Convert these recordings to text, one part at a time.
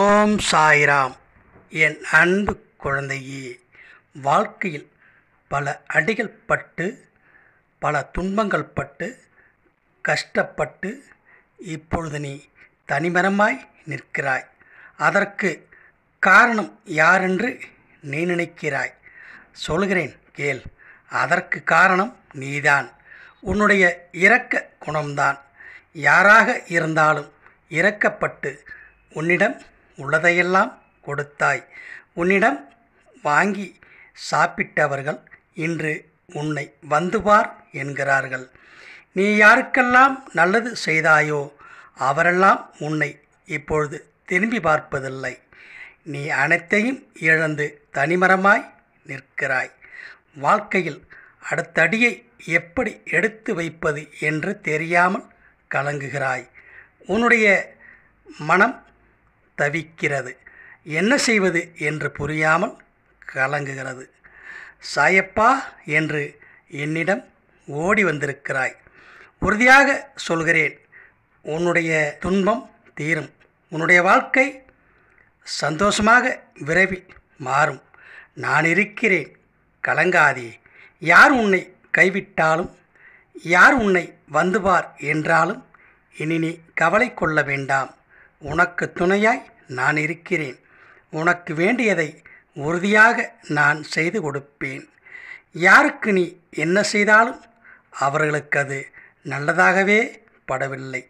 ஓம் சாய்ராம் என் அன்பு குழந்தையே வாழ்க்கையில் பல அடிகள் பட்டு பல துன்பங்கள் பட்டு கஷ்டப்பட்டு இப்பொழுது நீ தனிமரமாய் நிற்கிறாய் அதற்கு காரணம் யாரென்று நீ நினைக்கிறாய் சொல்கிறேன் கேள் அதற்கு காரணம் நீதான் உன்னுடைய இரக்க குணம்தான் யாராக இருந்தாலும் இறக்கப்பட்டு உன்னிடம் உள்ளதையெல்லாம் கொடுத்தாய் உன்னிடம் வாங்கி சாப்பிட்டவர்கள் இன்று உன்னை வந்துவார் என்கிறார்கள் நீ யாருக்கெல்லாம் நல்லது செய்தாயோ அவரெல்லாம் உன்னை இப்பொழுது திரும்பி பார்ப்பதில்லை நீ அனைத்தையும் இழந்து தனிமரமாய் நிற்கிறாய் வாழ்க்கையில் அடுத்தடியை எப்படி எடுத்து வைப்பது என்று தெரியாமல் கலங்குகிறாய் உன்னுடைய மனம் தவிக்கிறது என்ன செய்வது என்று புரியாமல் கலங்குகிறது சாயப்பா என்று என்னிடம் ஓடி வந்திருக்கிறாய் உறுதியாக சொல்கிறேன் உன்னுடைய துன்பம் தீரும் உன்னுடைய வாழ்க்கை சந்தோஷமாக விரைவில் மாறும் நான் இருக்கிறேன் கலங்காதே யார் உன்னை கைவிட்டாலும் யார் உன்னை வந்துவார் என்றாலும் இனி நீ கவலை கொள்ள வேண்டாம் உனக்கு துணையாய் நான் இருக்கிறேன் உனக்கு வேண்டியதை உறுதியாக நான் செய்து கொடுப்பேன் யாருக்கு நீ என்ன செய்தாலும் அவர்களுக்கு அது நல்லதாகவே படவில்லை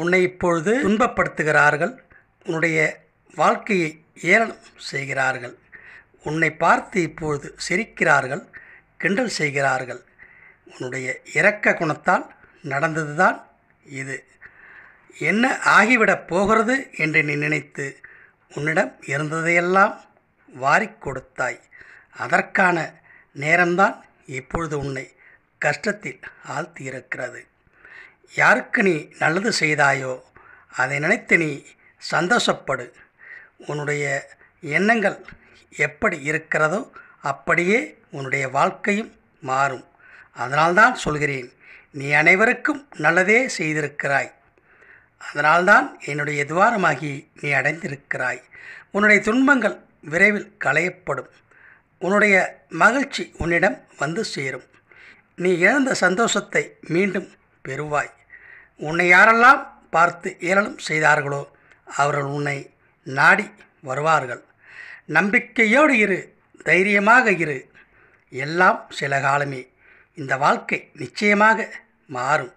உன்னை இப்பொழுது துன்பப்படுத்துகிறார்கள் உன்னுடைய வாழ்க்கையை ஏளனம் செய்கிறார்கள் உன்னை பார்த்து இப்பொழுது சிரிக்கிறார்கள் கிண்டல் செய்கிறார்கள் உன்னுடைய இரக்க குணத்தால் நடந்ததுதான் இது என்ன ஆகிவிடப் போகிறது என்று நீ நினைத்து உன்னிடம் இருந்ததையெல்லாம் வாரிக் கொடுத்தாய் அதற்கான நேரம்தான் இப்பொழுது உன்னை கஷ்டத்தில் ஆழ்த்தியிருக்கிறது யாருக்கு நீ நல்லது செய்தாயோ அதை நினைத்து நீ சந்தோஷப்படு உன்னுடைய எண்ணங்கள் எப்படி இருக்கிறதோ அப்படியே உன்னுடைய வாழ்க்கையும் மாறும் அதனால்தான் சொல்கிறேன் நீ அனைவருக்கும் நல்லதே செய்திருக்கிறாய் அதனால்தான் என்னுடைய துவாரமாகி நீ அடைந்திருக்கிறாய் உன்னுடைய துன்பங்கள் விரைவில் களையப்படும் உன்னுடைய மகிழ்ச்சி உன்னிடம் வந்து சேரும் நீ இழந்த சந்தோஷத்தை மீண்டும் பெறுவாய் உன்னை யாரெல்லாம் பார்த்து ஏளனம் செய்தார்களோ அவர்கள் உன்னை நாடி வருவார்கள் நம்பிக்கையோடு இரு தைரியமாக இரு எல்லாம் சில காலமே இந்த வாழ்க்கை நிச்சயமாக மாறும்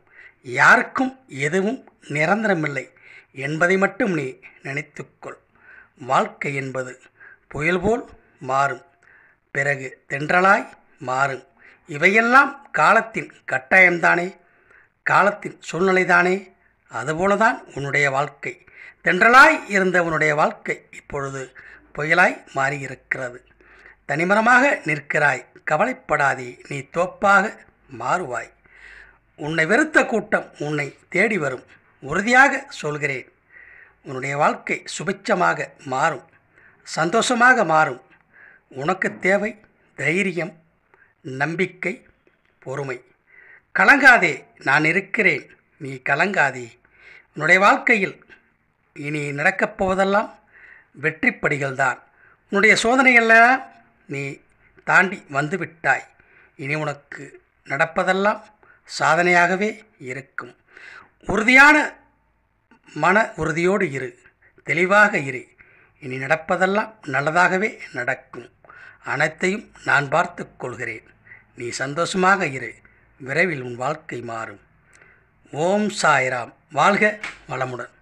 யாருக்கும் எதுவும் நிரந்தரமில்லை என்பதை மட்டும் நீ நினைத்துக்கொள் வாழ்க்கை என்பது புயல் போல் மாறும் பிறகு தென்றலாய் மாறும் இவையெல்லாம் காலத்தின் கட்டாயம்தானே காலத்தின் சூழ்நிலைதானே அதுபோல தான் உன்னுடைய வாழ்க்கை தென்றலாய் இருந்த உன்னுடைய வாழ்க்கை இப்பொழுது புயலாய் மாறியிருக்கிறது தனிமரமாக நிற்கிறாய் கவலைப்படாதே நீ தோப்பாக மாறுவாய் உன்னை வெறுத்த கூட்டம் உன்னை தேடி வரும் உறுதியாக சொல்கிறேன் உன்னுடைய வாழ்க்கை சுபிச்சமாக மாறும் சந்தோஷமாக மாறும் உனக்கு தேவை தைரியம் நம்பிக்கை பொறுமை கலங்காதே நான் இருக்கிறேன் நீ கலங்காதே உன்னுடைய வாழ்க்கையில் இனி நடக்கப் போவதெல்லாம் வெற்றி படிகள்தான் உன்னுடைய சோதனைகளெல்லாம் நீ தாண்டி வந்துவிட்டாய் இனி உனக்கு நடப்பதெல்லாம் சாதனையாகவே இருக்கும் உறுதியான மன உறுதியோடு இரு தெளிவாக இரு இனி நடப்பதெல்லாம் நல்லதாகவே நடக்கும் அனைத்தையும் நான் பார்த்து கொள்கிறேன் நீ சந்தோஷமாக இரு விரைவில் உன் வாழ்க்கை மாறும் ஓம் சாய்ராம் வாழ்க வளமுடன்